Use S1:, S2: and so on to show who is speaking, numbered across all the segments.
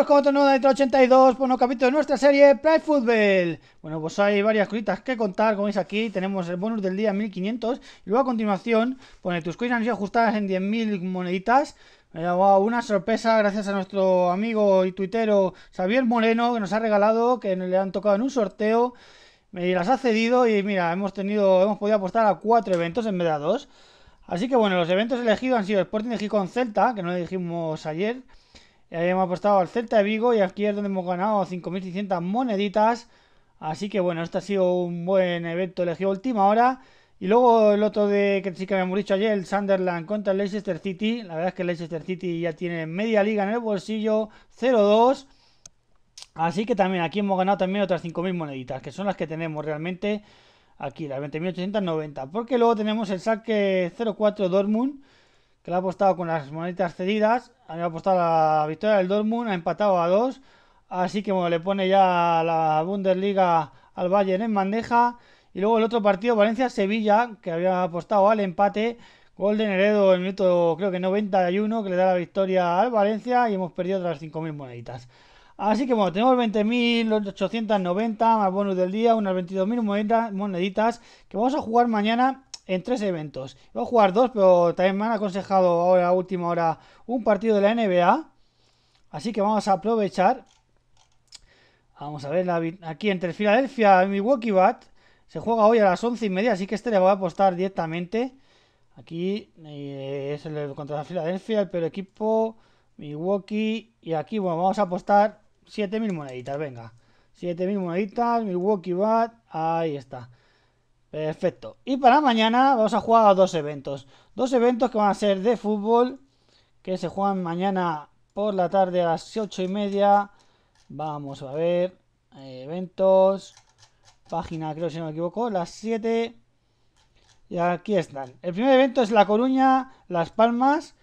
S1: amigos, otro pues, nuevo de 82 por un capítulo de nuestra serie Pride Football. Bueno, pues hay varias cositas que contar, como veis aquí, tenemos el bonus del día 1500 y luego a continuación pone tus coins han sido ajustadas en 10.000 moneditas. Me Una sorpresa gracias a nuestro amigo y tuitero Xavier Moreno que nos ha regalado, que le han tocado en un sorteo me las ha cedido y mira, hemos tenido, hemos podido apostar a cuatro eventos en vez de a dos. Así que bueno, los eventos elegidos han sido Sporting de Gijón Celta, que no le dijimos ayer, y ahí hemos apostado al Celta de Vigo y aquí es donde hemos ganado 5.600 moneditas. Así que bueno, este ha sido un buen evento elegido última hora. Y luego el otro de que sí que habíamos dicho ayer, el Sunderland contra el Leicester City. La verdad es que el Leicester City ya tiene media liga en el bolsillo, 0-2. Así que también aquí hemos ganado también otras 5.000 moneditas, que son las que tenemos realmente aquí, las 20.890. Porque luego tenemos el saque 0-4 Dortmund que le ha apostado con las moneditas cedidas, había apostado a la victoria del Dortmund, ha empatado a dos, así que bueno, le pone ya la Bundesliga al Bayern en bandeja. Y luego el otro partido, Valencia-Sevilla, que había apostado al empate. Golden Heredo en el minuto creo que 91, que le da la victoria al Valencia y hemos perdido otras 5.000 moneditas. Así que bueno, tenemos 20.890 más bonus del día, unas 22.000 moneditas que vamos a jugar mañana en tres eventos. Voy a jugar dos, pero también me han aconsejado ahora a última hora un partido de la NBA. Así que vamos a aprovechar. Vamos a ver, la, aquí entre Filadelfia y Milwaukee Bat. Se juega hoy a las once y media, así que este le voy a apostar directamente. Aquí eh, es el contra Filadelfia, el peor equipo, Milwaukee. Y aquí, bueno, vamos a apostar 7.000 moneditas, venga. Siete mil moneditas, Milwaukee Bat, ahí está. Perfecto. Y para mañana vamos a jugar a dos eventos. Dos eventos que van a ser de fútbol, que se juegan mañana por la tarde a las 8 y media. Vamos a ver. Eh, eventos. Página, creo si no me equivoco, las 7. Y aquí están. El primer evento es La Coruña, Las Palmas.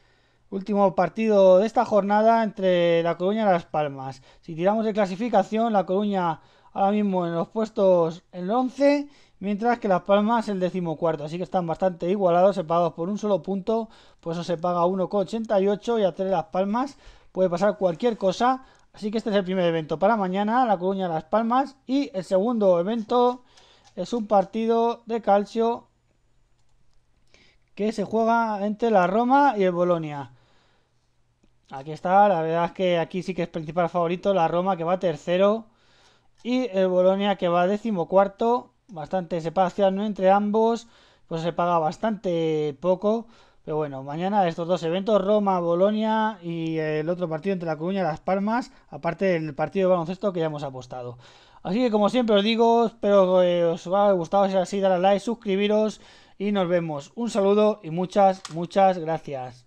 S1: Último partido de esta jornada entre La Coruña y Las Palmas. Si tiramos de clasificación, La Coruña ahora mismo en los puestos el 11, mientras que Las Palmas el decimocuarto, así que están bastante igualados, separados por un solo punto, por eso se paga 1,88 y a 3 Las Palmas puede pasar cualquier cosa, así que este es el primer evento para mañana, La Coruña Las Palmas, y el segundo evento es un partido de calcio que se juega entre la Roma y el Bolonia. Aquí está, la verdad es que aquí sí que es principal favorito la Roma que va tercero y el Bolonia que va decimocuarto, bastante separación entre ambos, pues se paga bastante poco. Pero bueno, mañana estos dos eventos, Roma, Bolonia y el otro partido entre La Coruña y Las Palmas, aparte del partido de baloncesto que ya hemos apostado. Así que como siempre os digo, espero que os haya gustado, si es así, dar a like, suscribiros y nos vemos. Un saludo y muchas, muchas gracias.